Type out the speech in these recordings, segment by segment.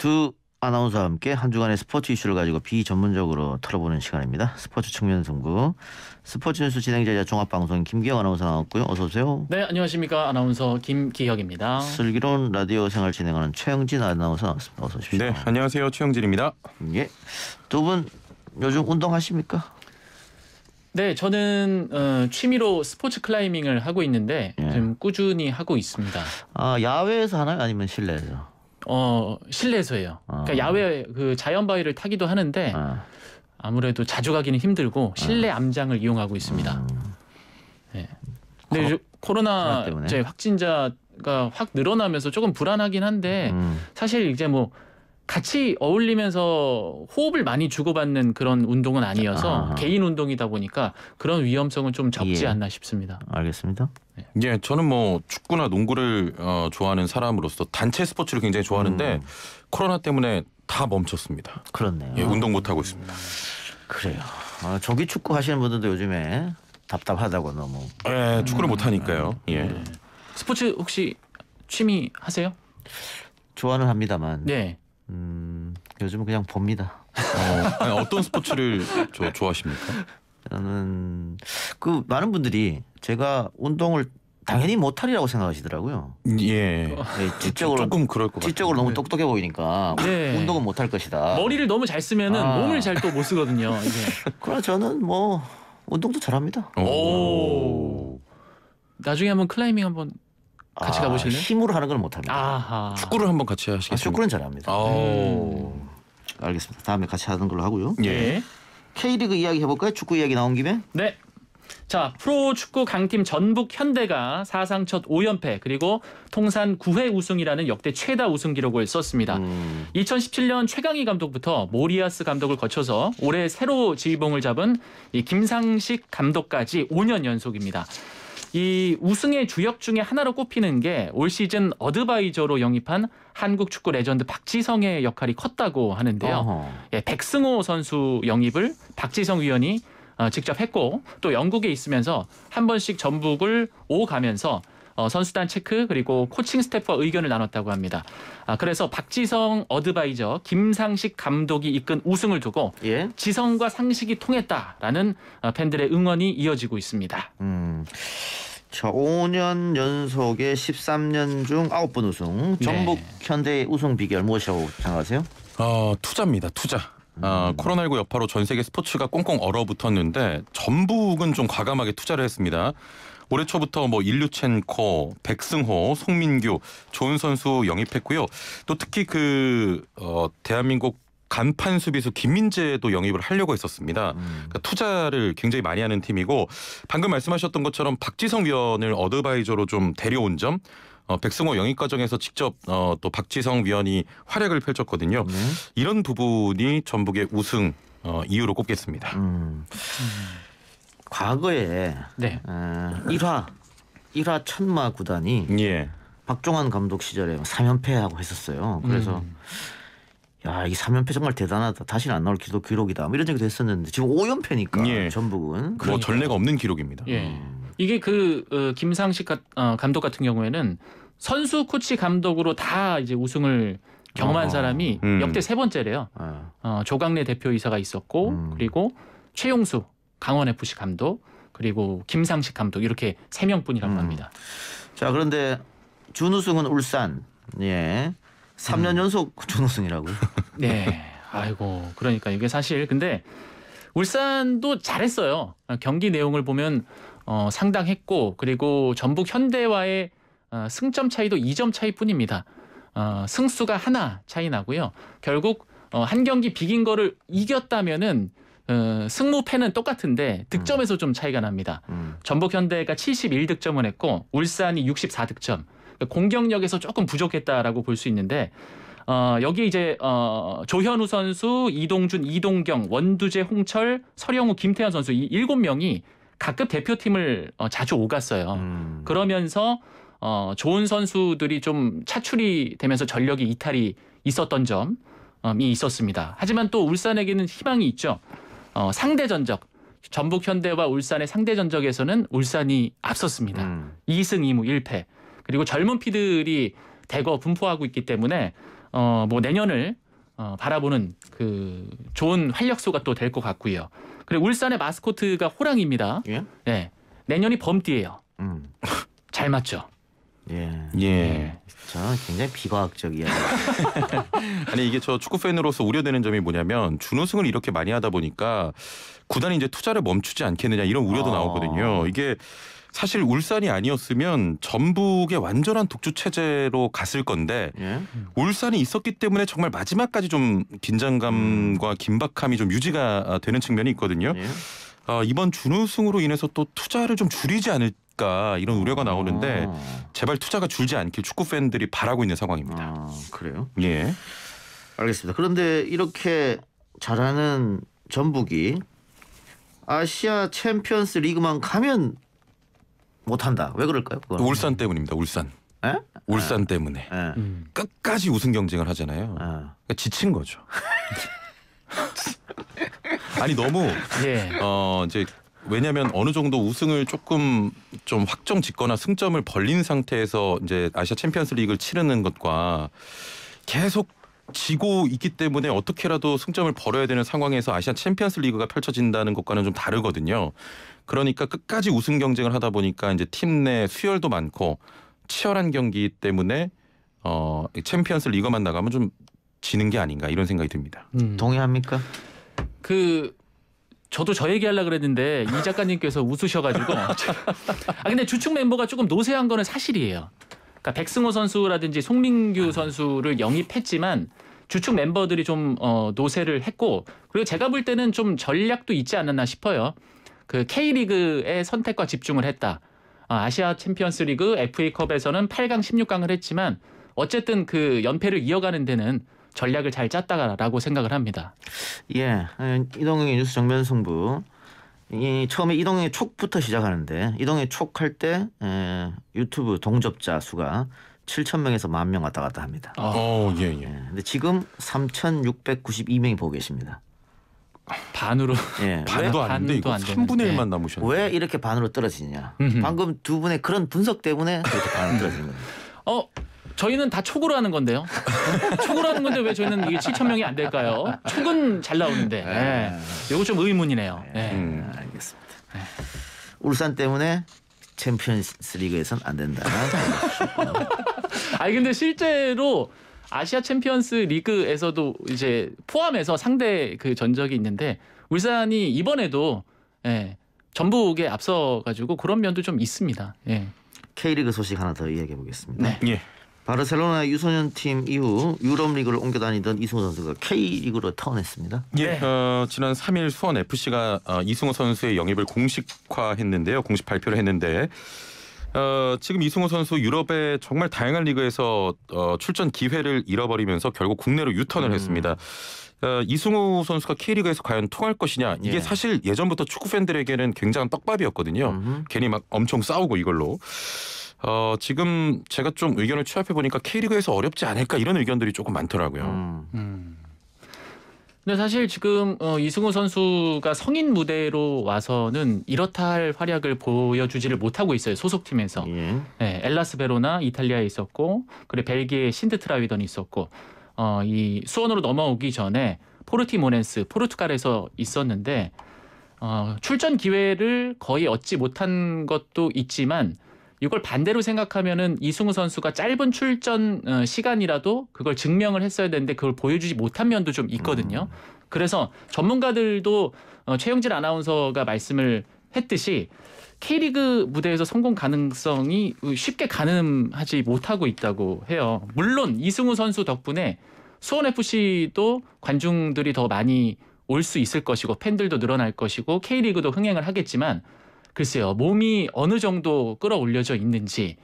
두 아나운서와 함께 한 주간의 스포츠 이슈를 가지고 비전문적으로 털어보는 시간입니다. 스포츠 측면 승부 스포츠 뉴스 진행자 종합방송 김기혁 아나운서 나왔고요. 어서 오세요. 네, 안녕하십니까. 아나운서 김기혁입니다. 슬기로운 라디오 생활 진행하는 최영진 아나운서 나왔습니다. 어서 오십시오. 네, 안녕하세요. 최영진입니다. 예, 두분 요즘 운동하십니까? 네, 저는 어, 취미로 스포츠 클라이밍을 하고 있는데 예. 지 꾸준히 하고 있습니다. 아, 야외에서 하나요? 아니면 실내에서? 어 실내에서 해요. 어. 아. 그러니까 야외 그 자연 바위를 타기도 하는데 어. 아무래도 자주 가기는 힘들고 아. 실내 암장을 이용하고 있습니다. 네. 근데 코로나, 코로나 이제 확진자가 확 늘어나면서 조금 불안하긴 한데 음. 사실 이제 뭐 같이 어울리면서 호흡을 많이 주고받는 그런 운동은 아니어서 아하. 개인 운동이다 보니까 그런 위험성은 좀 적지 예. 않나 싶습니다. 알겠습니다. 네. 예, 저는 뭐 축구나 농구를 어, 좋아하는 사람으로서 단체 스포츠를 굉장히 좋아하는데 음. 코로나 때문에 다 멈췄습니다. 그렇네요. 예, 운동 못 하고 있습니다. 그래요. 아, 저기 축구 하시는 분들도 요즘에 답답하다고 너무. 예, 축구를 음. 못 하니까요. 예. 네. 스포츠 혹시 취미 하세요? 좋아는 합니다만. 네. 음, 요즘은 그냥 봅니다. 어, 아니, 어떤 스포츠를 저, 좋아하십니까? 저는 그 많은 분들이 제가 운동을 당연히 못하리라고 생각하시더라고요. 예. 네, 그 지적으로 조금 그럴 것 지적으로 너무 똑똑해 보이니까 네. 운동은 못 할 것이다. 머리를 너무 잘 쓰면은 아. 몸을 잘 또 못 쓰거든요. 이게. 그러 저는 뭐 운동도 잘합니다. 오. 나중에 한번 클라이밍 한번 같이 아, 가보실래요? 힘으로 하는 걸 못합니다. 아하. 축구를 한번 같이 하시겠습니 아, 축구는 잘합니다. 음. 알겠습니다. 다음에 같이 하는 걸로 하고요. 예. 네. K리그 이야기 해볼까요? 축구 이야기 나온 김에? 네. 자, 프로 축구 강팀 전북 현대가 사상 첫 5연패 그리고 통산 9회 우승이라는 역대 최다 우승 기록을 썼습니다. 음. 2017년 최강희 감독부터 모리아스 감독을 거쳐서 올해 새로 지휘봉을 잡은 이 김상식 감독까지 5년 연속입니다. 이 우승의 주역 중에 하나로 꼽히는 게 올 시즌 어드바이저로 영입한 한국 축구 레전드 박지성의 역할이 컸다고 하는데요. 어허. 예, 백승호 선수 영입을 박지성 위원이 어, 직접 했고 또 영국에 있으면서 한 번씩 전북을 오가면서 어, 선수단 체크 그리고 코칭 스태프와 의견을 나눴다고 합니다. 아, 그래서 박지성 어드바이저, 김상식 감독이 이끈 우승을 두고 예? 지성과 상식이 통했다라는 어, 팬들의 응원이 이어지고 있습니다. 음. 자, 5년 연속의 13년 중 9번 우승. 네. 전북 네. 현대 우승 비결 무엇이라고 생각하세요? 어, 투자입니다. 투자. 아, 어, 음. 코로나19 여파로 전 세계 스포츠가 꽁꽁 얼어붙었는데 전북은 좀 과감하게 투자를 했습니다. 올해 초부터 뭐 일류첸코, 백승호, 송민규 좋은 선수 영입했고요. 또 특히 그 어, 대한민국 간판 수비수 김민재도 영입을 하려고 했었습니다. 음. 그러니까 투자를 굉장히 많이 하는 팀이고 방금 말씀하셨던 것처럼 박지성 위원을 어드바이저로 좀 데려온 점 어, 백승호 영입 과정에서 직접 어, 또 박지성 위원이 활약을 펼쳤거든요. 음. 이런 부분이 전북의 우승 어, 이유로 꼽겠습니다. 음. 과거에 네. 어, 1화 1화 천마 구단이 예. 박종환 감독 시절에 3연패하고 했었어요. 그래서 음. 야, 이 3연패 정말 대단하다. 다시는 안 나올 기록, 기록이다. 뭐 이런 얘기도 했었는데 지금 5연패니까 예. 전북은 그러니까. 뭐 전례가 없는 기록입니다. 예. 음. 이게 그 어, 김상식 가, 어, 감독 같은 경우에는 선수 코치 감독으로 다 이제 우승을 경험한 어. 사람이 음. 역대 세 번째래요. 아. 어, 조강래 대표이사가 있었고 음. 그리고 최용수 강원 FC 감독 그리고 김상식 감독 이렇게 세 명뿐이라고 음. 합니다. 자 그런데 준우승은 울산 예 3년 음. 연속 준우승이라고요. 네. 아이고 그러니까 이게 사실 근데 울산도 잘했어요. 경기 내용을 보면 어, 상당했고 그리고 전북 현대와의 어, 승점 차이도 2점 차이뿐입니다. 어, 승수가 하나 차이 나고요. 결국 어, 한 경기 비긴 거를 이겼다면은 어, 승무패는 똑같은데 득점에서 음. 좀 차이가 납니다. 음. 전북현대가 71득점을 했고 울산이 64득점. 그러니까 공격력에서 조금 부족했다라고 볼 수 있는데 어, 여기 이제 어, 조현우 선수, 이동준, 이동경, 원두재, 홍철, 서령우, 김태현 선수 이 7명이 각급 대표팀을 어, 자주 오갔어요. 음. 그러면서 어, 좋은 선수들이 좀 차출이 되면서 전력이 이탈이 있었던 점이 있었습니다. 하지만 또 울산에게는 희망이 있죠. 어, 상대 전적 전북 현대와 울산의 상대 전적에서는 울산이 앞섰습니다. 음. 2승 2무 1패. 그리고 젊은 피들이 대거 분포하고 있기 때문에 어, 뭐 내년을 어, 바라보는 그 좋은 활력소가 또 될 것 같고요. 그리고 울산의 마스코트가 호랑이입니다. 예? 네. 내년이 범띠예요. 음. 잘 맞죠? 예. 예. 저 예. 굉장히 비과학적이야. 아니 이게 저 축구 팬으로서 우려되는 점이 뭐냐면 준우승을 이렇게 많이 하다 보니까 구단이 이제 투자를 멈추지 않겠느냐 이런 우려도 아. 나오거든요. 이게 사실 울산이 아니었으면 전북의 완전한 독주 체제로 갔을 건데 예? 울산이 있었기 때문에 정말 마지막까지 좀 긴장감과 음. 긴박함이 좀 유지가 되는 측면이 있거든요. 예? 어, 이번 준우승으로 인해서 또 투자를 좀 줄이지 않을 않을까 아. 이런 우려가 나오는데 아. 제발 투자가 줄지 않길 축구 팬들이 바라고 있는 상황입니다. 아, 그래요? 예. 알겠습니다. 그런데 이렇게 잘하는 전북이 아시아 챔피언스 리그만 가면 못한다. 왜 그럴까요? 그건? 울산 때문입니다. 울산. 에? 울산 에. 때문에 에. 끝까지 우승 경쟁을 하잖아요. 아. 그러니까 지친 거죠. 아니 너무 예. 어 이제 왜냐하면 어느 정도 우승을 조금 좀 확정 짓거나 승점을 벌린 상태에서 이제 아시아 챔피언스 리그를 치르는 것과 계속 지고 있기 때문에 어떻게라도 승점을 벌어야 되는 상황에서 아시아 챔피언스 리그가 펼쳐진다는 것과는 좀 다르거든요. 그러니까 끝까지 우승 경쟁을 하다 보니까 이제 팀 내 수열도 많고 치열한 경기 때문에 어 챔피언스 리그만 나가면 좀 지는 게 아닌가 이런 생각이 듭니다. 음. 동의합니까? 그 저도 저 얘기하려 그랬는데 이 작가님께서 웃으셔가지고 아 근데 주축 멤버가 조금 노쇠한 거는 사실이에요. 그러니까 백승호 선수라든지 송민규 선수를 영입했지만 주축 멤버들이 좀 어, 노쇠를 했고 그리고 제가 볼 때는 좀 전략도 있지 않았나 싶어요. 그 K리그의 선택과 집중을 했다. 아, 아시아 챔피언스 리그 FA컵에서는 8강 16강을 했지만 어쨌든 그 연패를 이어가는 데는 전략을 잘 짰다라고 생각을 합니다. 예, 아, 이동영의 뉴스 정면 승부. 이 처음에 이동의 촉부터 시작하는데 이동의 촉 할 때 에, 유튜브 동접자 수가 7천 명에서 만명 왔다 갔다 합니다. 아, 오, 어, 예, 예. 예. 근데 지금 3,692명이 보고 계십니다. 반으로 예, 반도 안 돼. 3분의 1만 남으셨네. 왜 이렇게 반으로 떨어지냐? 방금 두 분의 그런 분석 때문에 이렇게 반으로 떨어지는 겁니다. 어, 저희는 다 촉으로 하는 건데요. 촉으로 하는 건데 왜 저희는 이게 7천 명이 안 될까요? 촉은 잘 나오는데. 네. 예. 요거 좀 의문이네요. 네. 예. 음, 알겠습니다. 네. 울산 때문에 챔피언스리그에선 안 된다. 아니 근데 실제로 아시아 챔피언스 리그에서도 이제 포함해서 상대 그 전적이 있는데 울산이 이번에도 예, 전북에 앞서 가지고 그런 면도 좀 있습니다. 예. K리그 소식 하나 더 이야기해 보겠습니다. 네. 예. 바르셀로나 유소년 팀 이후 유럽리그를 옮겨 다니던 이승우 선수가 K리그로 턴했습니다. 예, 네. 어, 지난 3일 수원 FC가 어, 이승우 선수의 영입을 공식화했는데요. 공식 발표를 했는데 어, 지금 이승우 선수 유럽의 정말 다양한 리그에서 어, 출전 기회를 잃어버리면서 결국 국내로 유턴을 음. 했습니다. 어, 이승우 선수가 K리그에서 과연 통할 것이냐 이게 예. 사실 예전부터 축구 팬들에게는 굉장한 떡밥이었거든요. 음흠. 괜히 막 엄청 싸우고 이걸로. 어, 지금 제가 좀 의견을 취합해 보니까 K리그에서 어렵지 않을까 이런 의견들이 조금 많더라고요. 음. 음. 근데 사실 지금 어, 이승우 선수가 성인 무대로 와서는 이렇다 할 활약을 보여주지를 못하고 있어요 소속팀에서 예. 네, 엘라스 베로나 이탈리아에 있었고 그리고 벨기에 신드트라위던이 있었고 어, 이 수원으로 넘어오기 전에 포르티모네스 포르투갈에서 있었는데 어, 출전 기회를 거의 얻지 못한 것도 있지만 이걸 반대로 생각하면은 이승우 선수가 짧은 출전 어, 시간이라도 그걸 증명을 했어야 되는데 그걸 보여주지 못한 면도 좀 있거든요. 음. 그래서 전문가들도 어, 최영진 아나운서가 말씀을 했듯이 K리그 무대에서 성공 가능성이 쉽게 가능하지 못하고 있다고 해요. 물론 이승우 선수 덕분에 수원 FC도 관중들이 더 많이 올 수 있을 것이고 팬들도 늘어날 것이고 K리그도 흥행을 하겠지만 글쎄요. 몸이 어느 정도 끌어올려져 있는지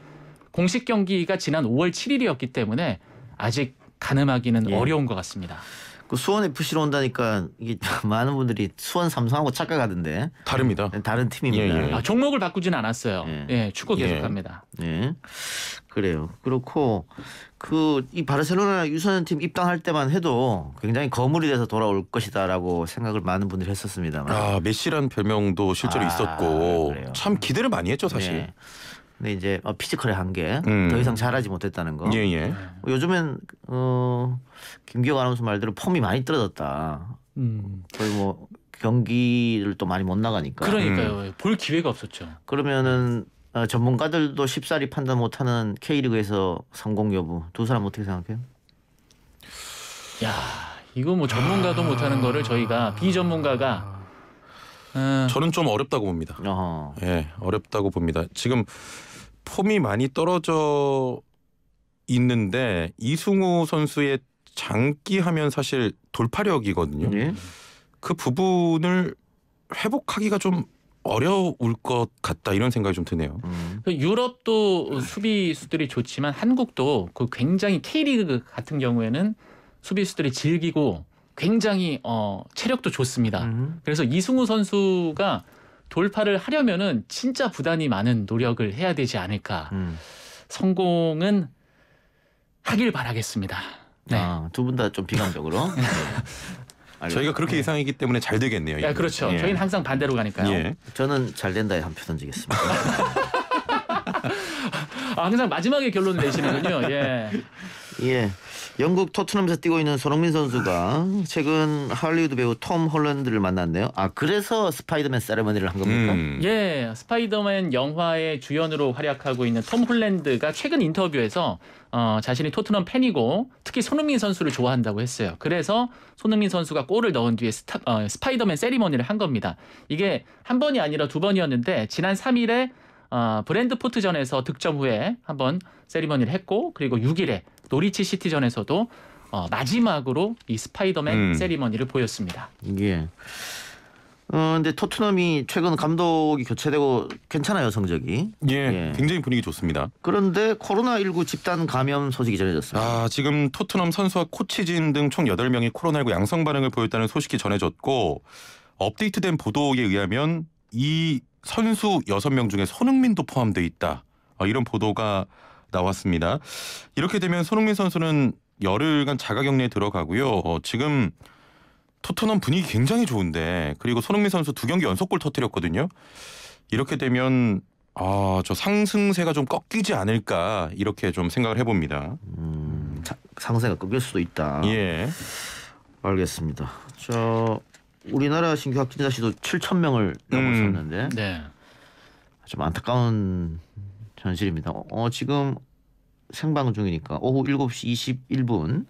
공식 경기가 지난 5월 7일이었기 때문에 아직 가늠하기는 예. 어려운 것 같습니다. 그 수원 FC로 온다니까 이게 많은 분들이 수원 삼성하고 착각하던데. 다릅니다. 네, 다른 팀입니다. 예, 예. 아, 종목을 바꾸진 않았어요. 예, 예 축구 예. 계속합니다. 예. 그래요. 그렇고 그 이 바르셀로나 유소년 팀 입당할 때만 해도 굉장히 거물이 돼서 돌아올 것이다라고 생각을 많은 분들이 했었습니다만. 아 메시란 별명도 실제로 아, 있었고 그래요. 참 기대를 많이 했죠 사실. 네. 근데 이제 어, 피지컬의 한계 음. 더 이상 잘하지 못했다는 거. 예, 예. 어, 요즘엔 어, 김기호 아나운서 말대로 폼이 많이 떨어졌다. 음. 거의 뭐 경기를 또 많이 못 나가니까. 그러니까요. 음. 볼 기회가 없었죠. 그러면은 어, 전문가들도 쉽사리 판단 못하는 K리그에서 성공 여부 두 사람 어떻게 생각해요? 야 이거 뭐 전문가도 못하는 거를 저희가 비전문가가 예. 저는 좀 어렵다고 봅니다. 어허. 예, 어렵다고 봅니다. 지금 폼이 많이 떨어져 있는데 이승우 선수의 장기하면 사실 돌파력이거든요. 예? 그 부분을 회복하기가 좀 어려울 것 같다 이런 생각이 좀 드네요. 음. 그 유럽도 수비수들이 좋지만 한국도 그 굉장히 K리그 같은 경우에는 수비수들이 즐기고 굉장히 어, 체력도 좋습니다. 음. 그래서 이승우 선수가 돌파를 하려면은 진짜 부단히 많은 노력을 해야 되지 않을까. 음. 성공은 하길 바라겠습니다. 네. 아, 두분 다 좀 비관적으로. 네. 저희가 그렇게 예상이기 네. 때문에 잘 되겠네요. 야, 아, 그렇죠. 예. 저희는 항상 반대로 가니까요. 예. 저는 잘 된다에 한 표 던지겠습니다. 아, 항상 마지막에 결론을 내시는군요. 예. 예. 영국 토트넘에서 뛰고 있는 손흥민 선수가 최근 할리우드 배우 톰 홀랜드를 만났네요. 아 그래서 스파이더맨 세레머니를 한 겁니까? 음. 예, 스파이더맨 영화의 주연으로 활약하고 있는 톰 홀랜드가 최근 인터뷰에서 어, 자신이 토트넘 팬이고 특히 손흥민 선수를 좋아한다고 했어요. 그래서 손흥민 선수가 골을 넣은 뒤에 스타, 어, 스파이더맨 세리머니를 한 겁니다. 이게 한 번이 아니라 두 번이었는데 지난 3일에 어, 브랜드포트전에서 득점 후에 한 번 세리머니를 했고 그리고 6일에 노리치 시티전에서도 어, 마지막으로 이 스파이더맨 음. 세리머니를 보였습니다. 이게 예. 어, 근데 토트넘이 최근 감독이 교체되고 괜찮아요 성적이. 예, 예. 굉장히 분위기 좋습니다. 그런데 코로나19 집단 감염 소식이 전해졌습니다. 아, 지금 토트넘 선수와 코치진 등 총 8명이 코로나19 양성 반응을 보였다는 소식이 전해졌고 업데이트된 보도에 의하면 이 선수 6명 중에 손흥민도 포함돼 있다. 아, 이런 보도가 나왔습니다. 이렇게 되면 손흥민 선수는 열흘간 자가격리에 들어가고요. 어, 지금 토트넘 분위기 굉장히 좋은데 그리고 손흥민 선수 두 경기 연속골 터뜨렸거든요. 이렇게 되면 아, 저 상승세가 좀 꺾이지 않을까 이렇게 좀 생각을 해봅니다. 음, 자, 상세가 꺾일 수도 있다. 예. 알겠습니다. 저 우리나라 신규 확진자 씨도 7천 명을 넘었었는데 음. 네. 좀 안타까운 현실입니다. 어, 지금 생방 중이니까 오후 7시 21분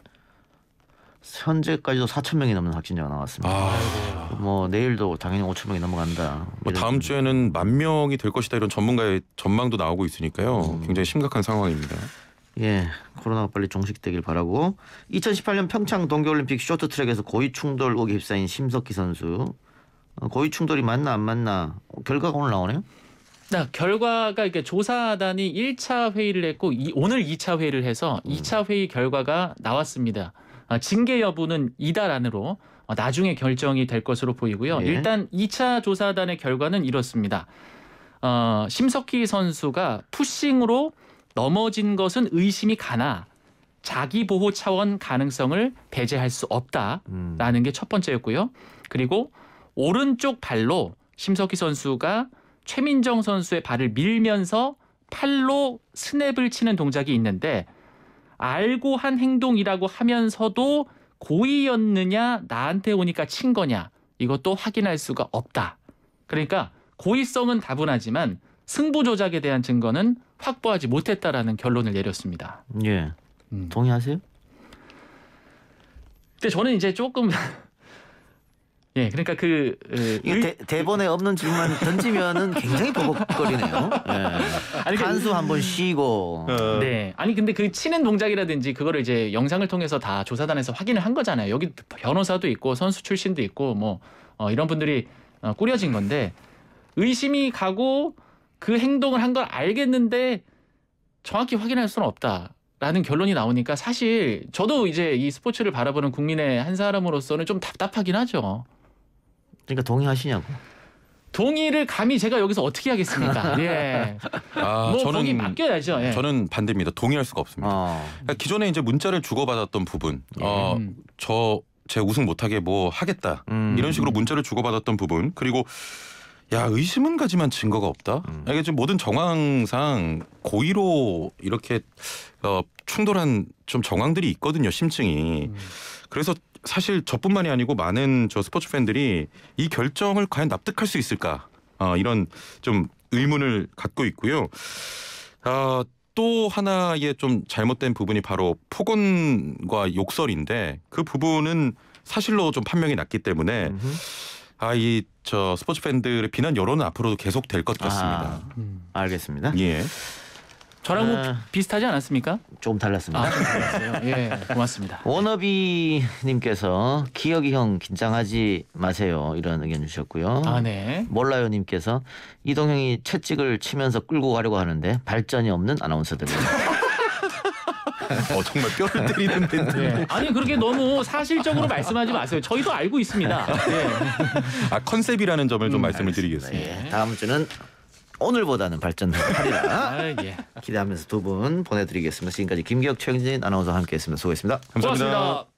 현재까지도 4천 명이 넘는 확진자가 나왔습니다. 아... 뭐 내일도 당연히 5천 명이 넘어간다. 뭐 다음 주에는 만 명이 될 것이다 이런 전문가의 전망도 나오고 있으니까요. 음... 굉장히 심각한 상황입니다. 예, 코로나가 빨리 종식되길 바라고 2018년 평창 동계올림픽 쇼트트랙에서 고위 충돌 의혹에 휩싸인 심석희 선수 어, 고위 충돌이 맞나 안 맞나 어, 결과가 오늘 나오네요. 자, 결과가 이렇게 조사단이 1차 회의를 했고 이, 오늘 2차 회의를 해서 2차 음. 회의 결과가 나왔습니다. 아, 징계 여부는 이달 안으로 어, 나중에 결정이 될 것으로 보이고요. 예. 일단 2차 조사단의 결과는 이렇습니다. 어, 심석희 선수가 푸싱으로 넘어진 것은 의심이 가나 자기 보호 차원 가능성을 배제할 수 없다라는 음. 게첫 번째였고요. 그리고 오른쪽 발로 심석희 선수가 최민정 선수의 발을 밀면서 팔로 스냅을 치는 동작이 있는데 알고 한 행동이라고 하면서도 고의였느냐 나한테 오니까 친 거냐 이것도 확인할 수가 없다. 그러니까 고의성은 다분하지만 승부 조작에 대한 증거는 확보하지 못했다라는 결론을 내렸습니다. 예. 음. 동의하세요? 근데 저는 이제 조금 예, 그러니까 그 에, 아, 대, 대본에 없는 질문 던지면은 굉장히 버벅거리네요. 예. 아니, 그 한수 한 번 쉬고. 어. 네, 아니 근데 그 치는 동작이라든지 그거를 이제 영상을 통해서 다 조사단에서 확인을 한 거잖아요. 여기 변호사도 있고 선수 출신도 있고 뭐 어, 이런 분들이 어, 꾸려진 건데 의심이 가고 그 행동을 한 걸 알겠는데 정확히 확인할 수는 없다. 라는 결론이 나오니까 사실 저도 이제 이 스포츠를 바라보는 국민의 한 사람으로서는 좀 답답하긴 하죠. 그러니까 동의하시냐고. 동의를 감히 제가 여기서 어떻게 하겠습니까? 예. 아, 뭐 저는 거기 맡겨야죠. 예. 저는 반대입니다. 동의할 수가 없습니다. 아. 그러니까 기존에 이제 문자를 주고받았던 부분, 예. 어, 음. 저제 우승 못하게 뭐 하겠다 음. 이런 식으로 문자를 주고받았던 부분 그리고 야 의심은 가지만 증거가 없다. 음. 이게 지금 모든 정황상 고의로 이렇게 어, 충돌한 좀 정황들이 있거든요 심층이 음. 그래서 사실 저뿐만이 아니고 많은 저 스포츠 팬들이 이 결정을 과연 납득할 수 있을까 어, 이런 좀 의문을 갖고 있고요. 어, 또 하나의 좀 잘못된 부분이 바로 폭언과 욕설인데 그 부분은 사실로 좀 판명이 났기 때문에 아, 이 저 스포츠 팬들의 비난 여론은 앞으로도 계속 될 것 같습니다. 아, 음. 알겠습니다. 예. 저랑 뭐 네. 비슷하지 않았습니까? 조금 달랐습니다. 아, 좀그어요 예, 고맙습니다. 원어비님께서 기억이 형 긴장하지 마세요 이런 의견 주셨고요. 아, 네. 몰라요님께서 이동형이 채찍을 치면서 끌고 가려고 하는데 발전이 없는 아나운서들. 어 정말 뼈를 때리는 멘트. 예. 아니 그렇게 너무 사실적으로 말씀하지 마세요. 저희도 알고 있습니다. 예. 아 컨셉이라는 점을 좀 음, 말씀을 드리겠습니다. 네, 다음 주는 오늘보다는 발전하리라 아, 예. 기대하면서 두 분 보내드리겠습니다. 지금까지 김기혁 최영진 아나운서와 함께했습니다. 수고했습니다 감사합니다. 고맙습니다.